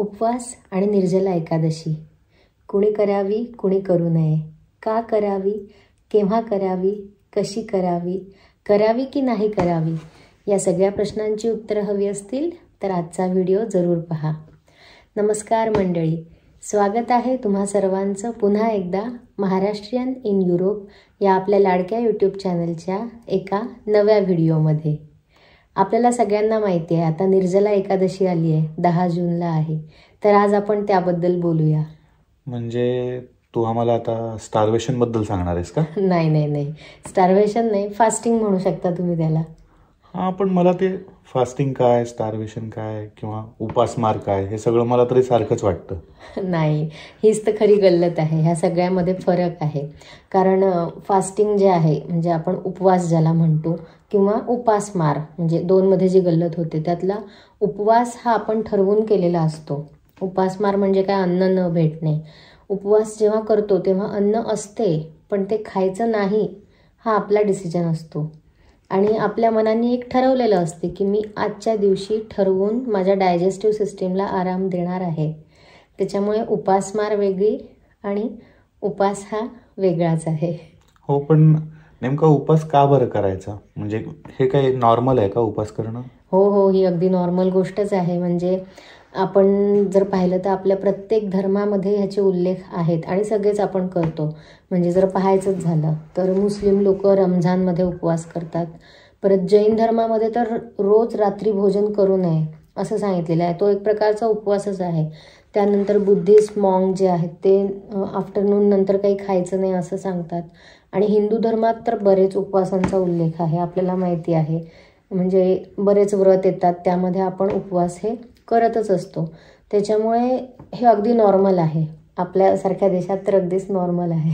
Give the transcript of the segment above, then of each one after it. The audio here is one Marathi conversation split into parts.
उपवास आणि निर्जला एकादशी कुणी करावी कुणी करू नये का करावी केव्हा करावी कशी करावी करावी की नाही करावी या सगळ्या प्रश्नांची उत्तरं हवी असतील तर आजचा व्हिडिओ जरूर पहा नमस्कार मंडळी स्वागत आहे तुम्हा सर्वांचं पुन्हा एकदा महाराष्ट्रीयन इन युरोप या आपल्या लाडक्या यूट्यूब चॅनलच्या एका नव्या व्हिडिओमध्ये आपल्याला सगळ्यांना माहिती आहे आता निर्जला एकादशी आली आहे दहा जूनला आहे तर आज आपण त्याबद्दल बोलूया म्हणजे तू आम्हाला आता स्टार्वेशन बद्दल सांगणार आहेस का नाही नाही नाही स्टार्वेशन नाही फास्टिंग म्हणू शकता तुम्ही त्याला हां पण मला ते फास्टिंग काय स्टारवेशन काय किंवा उपासमार काय हे सगळं मला तरी सारखंच वाटतं नाही हीच तर खरी गल्लत आहे ह्या सगळ्यामध्ये फरक आहे कारण फास्टिंग जे आहे म्हणजे आपण उपवास ज्याला म्हणतो किंवा उपासमार म्हणजे दोनमध्ये जी गल्लत होते त्यातला उपवास हा आपण ठरवून केलेला असतो उपासमार म्हणजे काय अन्न न भेटणे उपवास जेव्हा करतो तेव्हा अन्न असते पण ते खायचं नाही हा आपला डिसिजन असतो आणि आपल्या मनाने एक ठरवलेलं असते की मी आजच्या दिवशी ठरवून माझ्या डायजेस्टिव्ह सिस्टीमला आराम देणार आहे त्याच्यामुळे उपासमार वेगळी आणि उपास हा वेगळाच आहे हो पण नेमका उपास का बरं करायचा म्हणजे हे काय नॉर्मल आहे का उपास करणं हो हो ही अगदी नॉर्मल गोष्टच आहे म्हणजे आपण जर पाहिलं तर आपल्या प्रत्येक धर्मामध्ये ह्याचे उल्लेख आहेत आणि सगळेच आपण करतो म्हणजे जर पाहायचंच झालं तर मुस्लिम लोक रमजानमध्ये उपवास करतात परत जैन धर्मामध्ये तर रोज रात्री भोजन करू नये असं सांगितलेलं आहे तो एक प्रकारचा उपवासच आहे त्यानंतर बुद्धिस्ट मॉंग जे आहेत ते आफ्टरनून नंतर काही खायचं नाही असं सांगतात आणि हिंदू धर्मात तर बरेच उपवासांचा उल्लेख आहे आपल्याला माहिती आहे म्हणजे बरेच व्रत येतात त्यामध्ये आपण उपवास हे करतच असतो त्याच्यामुळे हे अगदी नॉर्मल आहे आपल्यासारख्या देशात तर अगदीच नॉर्मल आहे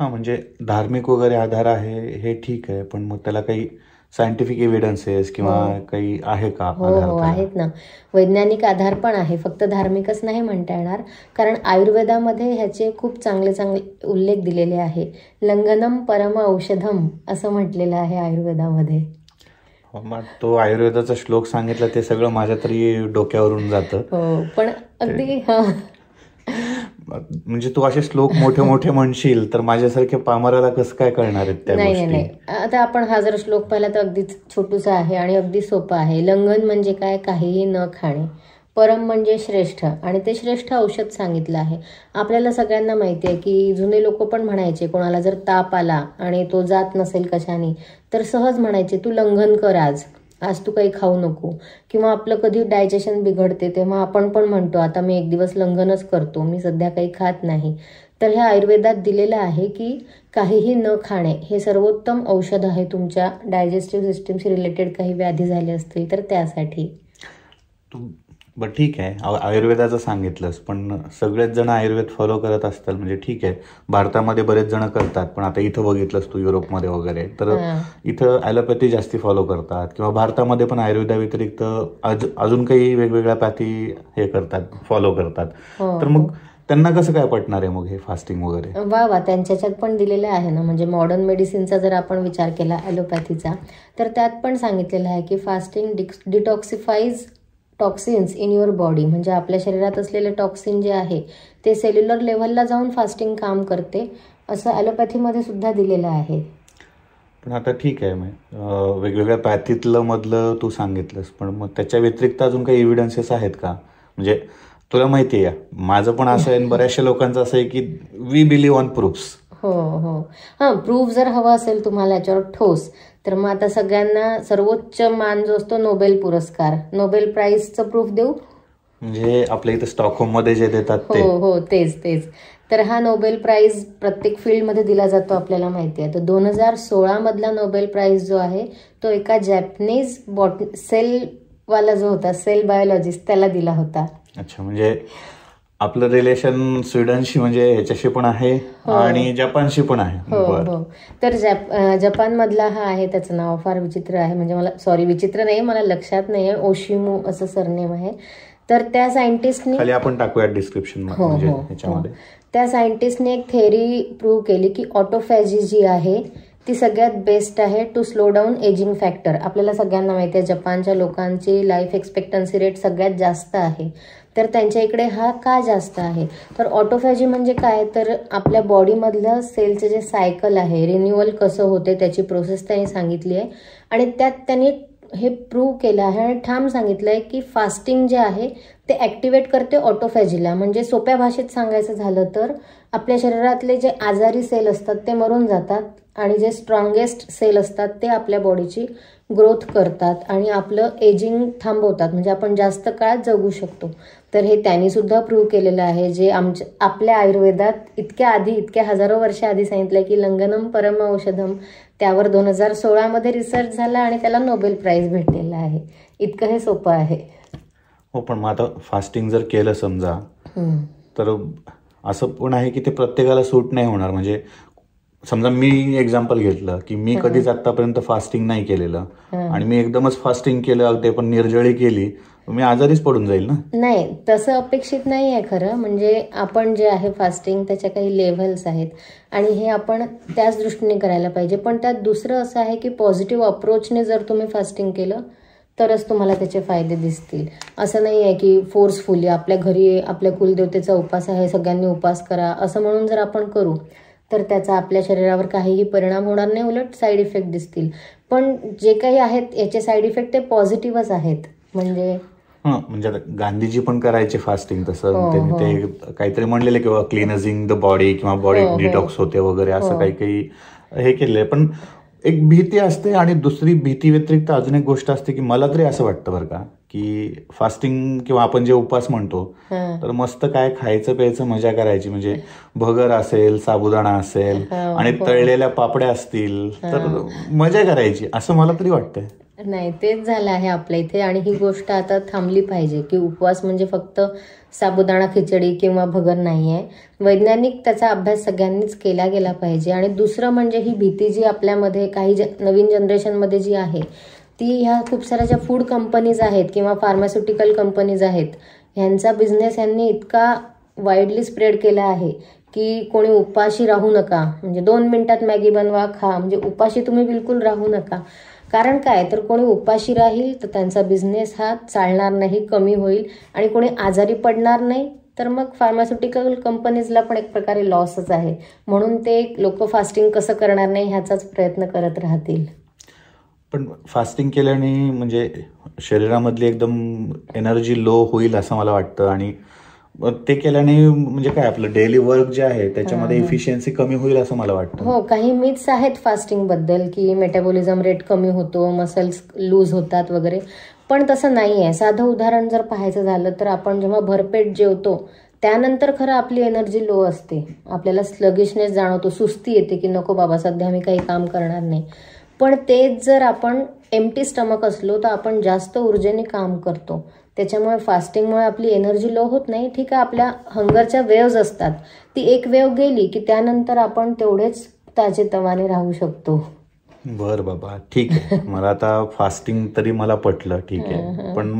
हा म्हणजे धार्मिक वगैरे आधार आहे हे ठीक आहे पण मग त्याला काही सायंटिफिक एव्हिडन्सेस किंवा हो. काही आहे का हो हो आहेत ना वैज्ञानिक आधार पण आहे फक्त धार्मिकच नाही म्हणता येणार कारण आयुर्वेदामध्ये ह्याचे खूप चांगले चांगले उल्लेख दिलेले आहे लंगनम परम औषधम असं म्हटलेलं आहे आयुर्वेदामध्ये मग तो आयुर्वेदाचा श्लोक सांगितला ते सगळं माझ्या तरी डोक्यावरून जात हो, पण अगदी म्हणजे तू असे श्लोक मोठे मोठे म्हणशील तर माझ्यासारखे पामराला कसं काय करणार आहेत नाही नाही आता आपण हा जर श्लोक पाहिला तर अगदीच छोटूसा आहे आणि अगदी सोपा आहे लंघन म्हणजे काय काहीही न खाणे परम म्हणजे श्रेष्ठ आणि ते श्रेष्ठ औषध सांगितलं आहे आपल्याला सगळ्यांना माहिती आहे की जुने लोक पण म्हणायचे कोणाला जर ताप आला आणि तो जात नसेल कशाने तर सहज म्हणायचे तू लंघन कर आज आज तू काही खाऊ नको किंवा आपलं कधी डायजेशन बिघडते तेव्हा आपण पण म्हणतो आता मी एक दिवस लंघनच करतो मी सध्या काही खात नाही तर हे आयुर्वेदात दिलेलं आहे की काहीही न खाणे हे सर्वोत्तम औषध आहे तुमच्या डायजेस्टिव्ह सिस्टीमशी रिलेटेड काही व्याधी झाले असतील तर त्यासाठी बर ठीक आहे आयुर्वेदाचं सांगितलंस पण सगळेच जण आयुर्वेद फॉलो करत असतात म्हणजे ठीक आहे भारतामध्ये बरेच जण करतात पण आता इथं बघितलंस तू युरोपमध्ये वगैरे तर इथं ॲलोपॅथी जास्ती फॉलो करतात किंवा भारतामध्ये पण आयुर्वेदा व्यतिरिक्त अजून काही वेगवेगळ्या पॅथी हे करतात फॉलो करतात हो, तर मग हो. त्यांना कसं काय पटणार आहे मग हे फास्टिंग वगैरे वा वा त्यांच्याच्यात पण दिलेलं आहे ना म्हणजे मॉडर्न मेडिसिनचा जर आपण विचार केला ॲलोपॅथीचा तर त्यात पण सांगितलेलं आहे की fasting detoxifies toxins in your body म्हणजे आपल्या शरीरात असलेले टॉक्सिन जे आहे ते सेल्युलर लेव्हलला जाऊन फास्टिंग काम करते असं ॲलोपॅथीमध्ये सुद्धा दिलेलं आहे पण आता ठीक आहे मग वेगवेगळ्या पॅथीतलं मधलं तू सांगितलंस पण मग त्याच्या व्यतिरिक्त अजून काही एव्हिडन्सेस आहेत का म्हणजे तुला माहिती आहे माझं पण असं आहे बऱ्याचशा लोकांचं असं आहे की वी बिलीव्ह ऑन प्रूफ्स हो हो हां प्रूफ जर हवा असेल तुम्हाला याच्यावर ठोस तर मग आता सगळ्यांना सर्वोच्च मान जो असतो नोबेल पुरस्कार नोबेल प्राईजचं प्रूफ देऊ म्हणजे आपल्या इथे स्टॉकहोम मध्ये जे देतात हो हो तेच तेच तर हा नोबेल प्राईज प्रत्येक फील्डमध्ये दिला जातो आपल्याला माहिती आहे तर दोन हजार सोळा मधला नोबेल प्राईज जो आहे तो एका जॅपनीज बॉट वाला जो होता सेल बायोलॉजिस्ट त्याला दिला होता अच्छा म्हणजे आपलं रिलेशन स्वीडनशी म्हणजे ह्याच्याशी पण आहे हो. आणि जपानशी पण आहे हो हो तर जपान मधला हा आहे त्याचं नाव फार विचित्र आहे म्हणजे मला सॉरी विचित्र नाही मला लक्षात नाही ओशिमो असं सरनेम आहे तर त्या सायंटिस्टने आपण टाकूया डिस्क्रिप्शन हो, म्हणजे हो, त्या सायंटिस्टने एक थेअरी प्रूव्ह केली की ऑटोफॅजी जी आहे ती सगळ्यात बेस्ट आहे to slow down ageing factor आपल्याला सगळ्यांना माहिती आहे जपानच्या लोकांची लाईफ एक्सपेक्टन्सी रेट सगळ्यात जास्त आहे तर त्यांच्या इकडे हा का जास्त आहे तर ऑटोफॅजी म्हणजे काय तर आपल्या बॉडीमधलं सेलचं जे सायकल आहे रिन्युअल कसं होते त्याची प्रोसेस त्यांनी सांगितली आहे आणि त्यात त्यांनी हे प्रूव्ह केलं आहे आणि ठाम सांगितलं आहे की फास्टिंग जे आहे ते ॲक्टिवेट करते ऑटोफॅजीला म्हणजे सोप्या भाषेत सांगायचं झालं तर आपल्या शरीरातले जे आजारी सेल असतात ते मरून जातात आणि जे स्ट्रॉंगेस्ट सेल असतात ते आपल्या बॉडीची ग्रोथ करतात आणि आपलं एजिंग थांबवतात म्हणजे आपण जास्त काळात जगू शकतो तर हे त्यांनी सुद्धा प्रूव्ह केलेलं आहे जे आमच्या आपल्या आयुर्वेदात इतक्या आधी इतक्या हजारो वर्षे आधी सांगितलं की लंगनम परम औषधम त्यावर दोन हजार सोळामध्ये रिसर्च झाला आणि त्याला नोबेल प्राईज भेटलेला आहे इतकं हे सोपं आहे हो पण मग आता फास्टिंग जर केलं समजा तर असं पण आहे की ते प्रत्येकाला सूट नाही होणार म्हणजे समजा मी एक्झाम्पल घेतलं की मी कधीच आतापर्यंत फास्टिंग नाही केलेलं आणि मी एकदमच फास्टिंग केलं ते पण निर्जळी केली तुम्ही आजारीच पडून जाईल ना नाही तसं अपेक्षित नाही आहे खरं म्हणजे आपण जे आहे फास्टिंग त्याच्या काही लेव्हल्स आहेत आणि हे आपण त्याच दृष्टीने करायला पाहिजे पण त्यात दुसरं असं आहे की पॉझिटिव्ह अप्रोचने जर तुम्ही फास्टिंग केलं तरच तुम्हाला त्याचे फायदे दिसतील असं नाही आहे की फोर्सफुली आपल्या घरी आपल्या कुलदेवतेचा उपास आहे सगळ्यांनी उपास करा असं म्हणून जर आपण करू तर त्याचा आपल्या शरीरावर काहीही परिणाम होणार नाही उलट साईड इफेक्ट दिसतील पण जे काही आहेत याचे साईड इफेक्ट ते पॉझिटिव्हच आहेत म्हणजे म्हणजे गांधीजी पण करायचे फास्टिंग तसं हो, त्यांनी हो. ते काहीतरी म्हणलेले किंवा क्लिनझिंग द बॉडी किंवा बॉडी डिटॉक्स होते वगैरे असं हो. काही काही हे केले पण एक भीती असते आणि दुसरी भीती व्यतिरिक्त अजून एक गोष्ट असते की मला तरी असं वाटतं बरं का की फास्टिंग किंवा आपण जे उपास म्हणतो तर मस्त काय खायचं प्यायचं मजा करायची म्हणजे भगर असेल साबुदाणा असेल आणि तळलेल्या पापड्या असतील तर मजा करायची असं मला तरी वाटतंय नाही तेच झालं आहे आपल्या इथे आणि ही गोष्ट आता थांबली पाहिजे की उपवास म्हणजे फक्त साबुदाणा खिचडी किंवा भगर नाही आहे वैज्ञानिक त्याचा अभ्यास सगळ्यांनीच केला गेला पाहिजे आणि दुसरं म्हणजे ही भीती जी आपल्यामध्ये काही ज नवीन जनरेशनमध्ये जी आहे ती ह्या खूप साऱ्या ज्या फूड कंपनीज आहेत किंवा फार्मास्युटिकल कंपनीज आहेत ह्यांचा बिझनेस यांनी इतका वाईडली स्प्रेड केला आहे की कोणी उपाशी राहू नका म्हणजे दोन मिनिटात मॅगी बनवा खा म्हणजे उपाशी तुम्ही बिलकुल राहू नका कारण काय तर कोणी उपाशी राहील तर त्यांचा बिझनेस हा चालणार नाही कमी होईल आणि कोणी आजारी पडणार नाही तर मग फार्मास्युटिकल कंपनीजला पण एक प्रकारे लॉसच आहे म्हणून ते लोक फास्टिंग कसं करणार नाही ह्याचाच प्रयत्न करत राहतील पण फास्टिंग केल्याने म्हणजे शरीरामधली एकदम एनर्जी लो होईल असं मला वाटतं आणि ते केल्याने म्हणजे काय आपलं डेली वर्क जे आहे त्याच्यामध्ये इफिशियन्सी कमी होईल असं मला वाटतं हो काही मिथ्स आहेत फास्टिंग बद्दल की मेटाबॉलिझम रेट कमी होतो मसल्स लूज होतात वगैरे पण तसं नाही आहे साधं उदाहरण जर पाहायचं झालं तर आपण जेव्हा भरपेट जेवतो त्यानंतर खरं आपली एनर्जी लो असते आपल्याला स्लगिशनेस जाणवतो सुस्ती येते की नको बाबा सध्या आम्ही काही काम करणार नाही पण तेच जर आपण एमटी स्टमक असलो तर आपण जास्त ऊर्जेने काम करतो त्याच्यामुळे फास्टिंगमुळे आपली एनर्जी लो होत नाही ठीक आहे आपल्या हंगरच्या वेव्ज असतात ती एक वेव गेली की त्यानंतर आपण तेवढेच ताजेतवाने राहू शकतो बर बाबा ठीक आहे मला आता फास्टिंग तरी मला पटलं ठीक आहे पण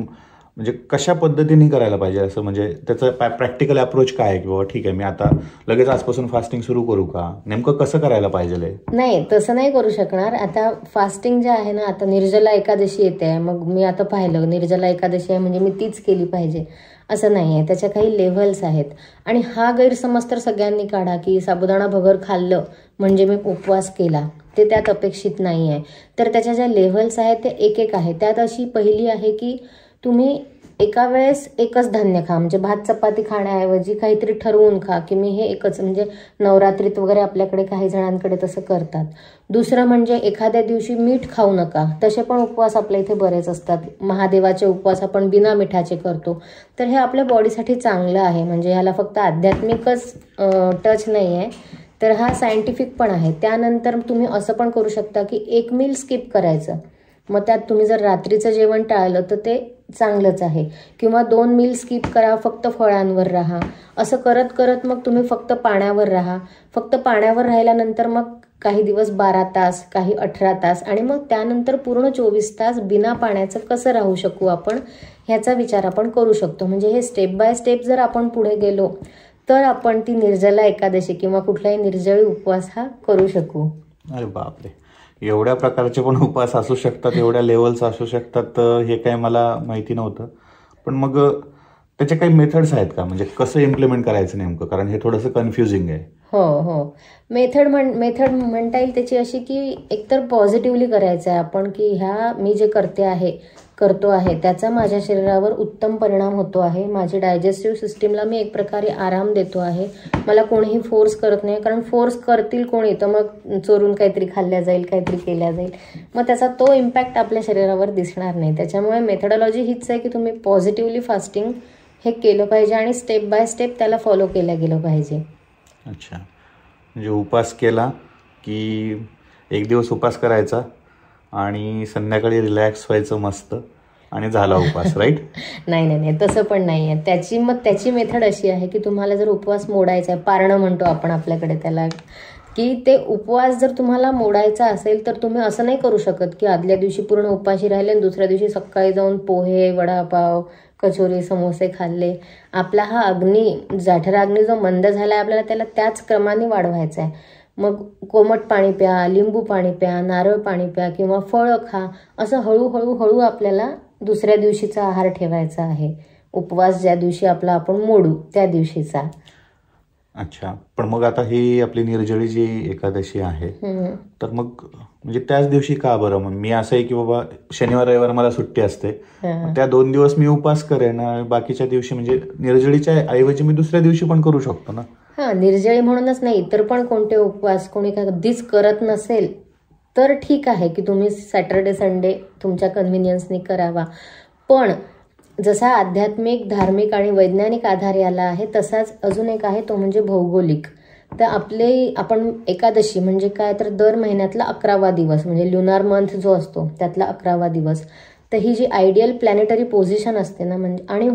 म्हणजे कशा पद्धतीने करायला पाहिजे असं म्हणजे त्याचं पॅ प्रॅक्टिकल अप्रोच काय आहे की ठीक आहे मी आता लगेच आजपासून फास्टिंग सुरू करू का नेमकं कसं करायला पाहिजे नाही तसं नाही करू शकणार आता फास्टिंग जे आहे ना आता निर्जला एकादशी येते मग मी आता पाहिलं निर्जला एकादशी आहे म्हणजे मी तीच केली पाहिजे असं नाही आहे त्याच्या काही लेव्हल्स आहेत आणि हा गैरसमज तर सगळ्यांनी काढा की साबुदाणा भगर खाल्लं म्हणजे मी उपवास केला ते त्यात अपेक्षित नाही आहे तर त्याच्या ज्या लेव्हल्स आहेत ते एक एक आहे त्यात अशी पहिली आहे की तुम्ही एका वेळेस एकच धान्य खा म्हणजे भात चपाती खाण्याऐवजी काहीतरी ठरवून खा की मी हे एकच म्हणजे नवरात्रीत वगैरे आपल्याकडे काही जणांकडे तसं करतात दुसरं म्हणजे एखाद्या दिवशी मीठ खाऊ नका तसे पण उपवास आपल्या इथे बरेच असतात महादेवाचे उपवास आपण बिना मिठाचे करतो तर हे आपल्या बॉडीसाठी चांगलं आहे म्हणजे ह्याला फक्त आध्यात्मिकच टच नाही आहे तर हा सायंटिफिक पण आहे त्यानंतर तुम्ही असं पण करू शकता की एक मील स्किप करायचं मग त्यात तुम्ही जर रात्रीचं जेवण टाळलं तर ते चांगलंच आहे किंवा दोन मिल स्किप करा फक्त फळांवर राहा असं करत करत मग तुम्ही फक्त पाण्यावर राहा फक्त पाण्यावर राहिल्यानंतर मग काही दिवस बारा तास काही अठरा तास आणि मग त्यानंतर पूर्ण चोवीस तास बिना पाण्याचं कसं राहू शकू आपण ह्याचा विचार आपण करू शकतो म्हणजे हे स्टेप बाय स्टेप जर आपण पुढे गेलो तर आपण ती निर्जला एकादशी किंवा कुठलाही निर्जळी उपवास हा करू शकू अरे बापरे एवढ्या प्रकारचे पण उपास असू शकतात एवढ्या लेवल्स असू शकतात हे काय मला माहिती नव्हतं पण मग त्याचे काही मेथड्स आहेत का म्हणजे कसं इम्प्लिमेंट करायचं नेमकं कारण हे थोडस कन्फ्युजिंग आहे हो हो मेथड म्हण मेथड म्हणता येईल त्याची अशी की एकतर पॉझिटिव्हली करायचं आहे आपण की ह्या मी जे करते आहे करतो आहे त्याचा माझ्या शरीरावर उत्तम परिणाम होतो आहे माझी डायजेस्टिव्ह सिस्टीमला मी एक प्रकारे आराम देतो आहे मला कोणीही फोर्स करत नाही कारण फोर्स करतील कोणी तर मग चोरून काहीतरी खाल्ल्या जाईल काहीतरी केल्या जाईल मग त्याचा तो इम्पॅक्ट आपल्या शरीरावर दिसणार नाही त्याच्यामुळे मेथडॉलॉजी हीच आहे की तुम्ही पॉझिटिव्हली फास्टिंग हे केलं पाहिजे आणि स्टेप बाय स्टेप त्याला फॉलो केलं गेलं पाहिजे अच्छा म्हणजे उपास केला की एक दिवस उपास करायचा आणि संध्याकाळी रिलॅक्स व्हायचं मस्त आणि झाला उपवास राईट नाही नाही नाही तसं पण नाही आहे त्याची मग त्याची मेथड अशी आहे की तुम्हाला जर उपवास मोडायचा आहे पारणं म्हणतो आपण आपल्याकडे त्याला की ते उपवास जर तुम्हाला मोडायचा असेल तर तुम्ही असं नाही करू शकत की आदल्या दिवशी पूर्ण उपाशी राहिले आणि दुसऱ्या दिवशी सकाळी जाऊन पोहे वडापाव कचोरी समोसे खाल्ले आपला हा अग्नी जाठराग्नी जो मंद झालाय आपल्याला त्याला त्याच क्रमाने वाढवायचा आहे मग कोमट पाणी प्या लिंबू पाणी प्या नारळ पाणी प्या किंवा फळं खा असं हळूहळू हळू आपल्याला दुसऱ्या दिवशीचा आहार ठेवायचा आहे उपवास ज्या दिवशी आपला आपण मोडू त्या दिवशीचा अच्छा पण मग आता ही आपली निर्जळी जी एकादशी आहे तर मग म्हणजे त्याच दिवशी का बरं मग मी असं आहे की बाबा शनिवार रविवार मला सुट्टी असते त्या दोन दिवस मी उपवास करेन बाकीच्या दिवशी म्हणजे निर्जळीच्या ऐवजी मी दुसऱ्या दिवशी पण करू शकतो ना हां निर्जळी म्हणूनच नाही इतर पण कोणते उपवास कोणी अगदीच करत नसेल तर ठीक आहे की तुम्ही सॅटर्डे संडे तुमच्या कन्व्हिनियन्सनी करावा पण जसा आध्यात्मिक धार्मिक आणि वैज्ञानिक आधार याला आहे तसाच अजून एक आहे तो म्हणजे भौगोलिक तर आपले आपण एकादशी म्हणजे काय तर दर महिन्यातला अकरावा दिवस म्हणजे ल्युनार मंथ जो असतो त्यातला अकरावा दिवस तर ही जी आयडियल प्लॅनेटरी पोझिशन असते ना म्हणजे आणि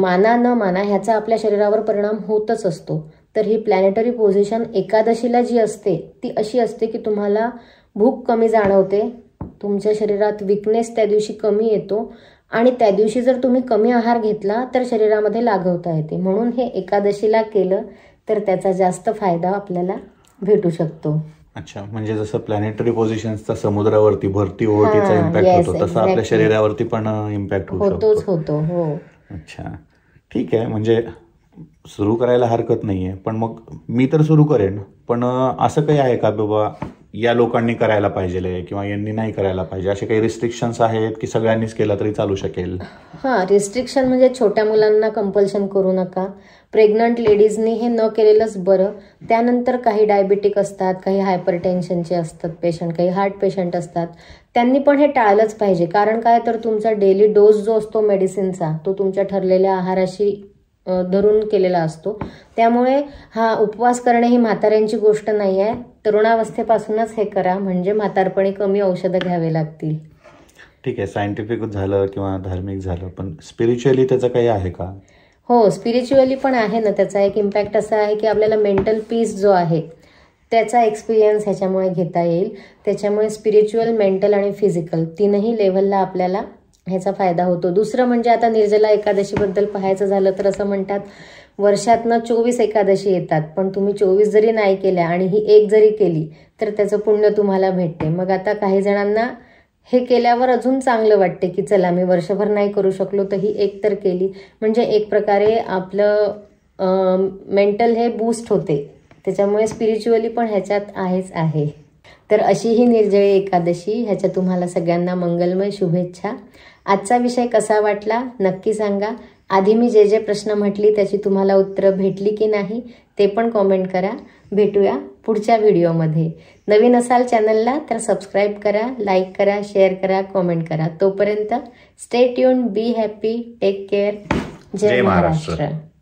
माना न माना ह्याचा आपल्या शरीरावर परिणाम होतच असतो तर ही प्लॅनेटरी पोझिशन एकादशीला जी असते ती अशी असते की तुम्हाला भूक कमी जाणवते तुमच्या शरीरात विकनेस त्या दिवशी कमी येतो आणि त्या दिवशी जर तुम्ही कमी आहार घेतला तर शरीरामध्ये लागवता येते म्हणून हे एकादशीला केलं तर त्याचा जास्त फायदा आपल्याला भेटू शकतो अच्छा म्हणजे जसं प्लॅनेटरी पोझिशनचा समुद्रावरती भरती ओळखीचा इम्पॅक्ट होतो तसा आपल्या शरीरावरती पण इम्पॅक्ट होतोच होतो हो अच्छा ठीक आहे म्हणजे सुरू करायला हरकत नाही आहे पण मग मी तर सुरू करेन पण असं काही आहे का बाबा या लोकांनी करायला पाहिजे किंवा यांनी नाही करायला पाहिजे असे काही रिस्ट्रिक्शन्स आहेत की सगळ्यांनीच केलं तरी चालू शकेल हां रिस्ट्रिक्शन म्हणजे छोट्या मुलांना कंपल्शन करू नका प्रेग्नंट लेडीजनी हे न केलेलंच बरं त्यानंतर काही डायबेटिक असतात काही हायपर टेन्शनचे असतात पेशंट काही हार्ट पेशंट असतात त्यांनी पण हे टाळलंच पाहिजे कारण काय तर तुमचा डेली डोस जो असतो मेडिसिनचा तो तुमच्या ठरलेल्या आहाराशी धरून केलेला असतो त्यामुळे हा उपवास करणे ही म्हाताऱ्यांची गोष्ट नाही आहे तरुणावस्थेपासूनच हे करा म्हणजे म्हातारपणी कमी औषधं घ्यावे लागतील ठीक आहे सायंटिफिक झालं किंवा धार्मिक झालं पण स्पिरिच्युअली त्याचं काही आहे का हो स्पिरिच्युअली पण आहे ना त्याचा एक इम्पॅक्ट असा आहे की आपल्याला मेंटल पीस जो आहे त्याचा एक्सपिरियन्स ह्याच्यामुळे घेता येईल त्याच्यामुळे स्पिरिच्युअल मेंटल आणि फिजिकल तीनही लेवलला आपल्याला ह्याचा फायदा होतो दुसरं म्हणजे आता निर्जला एकादशीबद्दल पाहायचं झालं तर असं म्हणतात वर्षातनं चोवीस एकादशी येतात पण तुम्ही चोवीस जरी नाही केल्या आणि ही एक जरी केली तर त्याचं पुण्य तुम्हाला भेटते मग आता काही जणांना हे केल्यावर अजून चांगलं वाटते की चला मी वर्षभर नाही करू शकलो तर ही एक तर केली म्हणजे एक प्रकारे आपलं मेंटल हे बूस्ट होते त्याच्यामुळे स्पिरिच्युअली पण ह्याच्यात आहेच आहे तर अशी ही निर्जळी एकादशी ह्याच्या तुम्हाला सगळ्यांना मंगलमय शुभेच्छा आजचा विषय कसा वाटला नक्की सांगा आधी मी जे जे प्रश्न म्हटली त्याची तुम्हाला उत्तरं भेटली की नाही ते पण कॉमेंट करा भेटूया पुढच्या व्हिडिओमध्ये नवीन असाल चॅनलला तर सबस्क्राईब करा लाईक करा शेअर करा कॉमेंट करा तोपर्यंत stay tune be happy take care जय महाराष्ट्र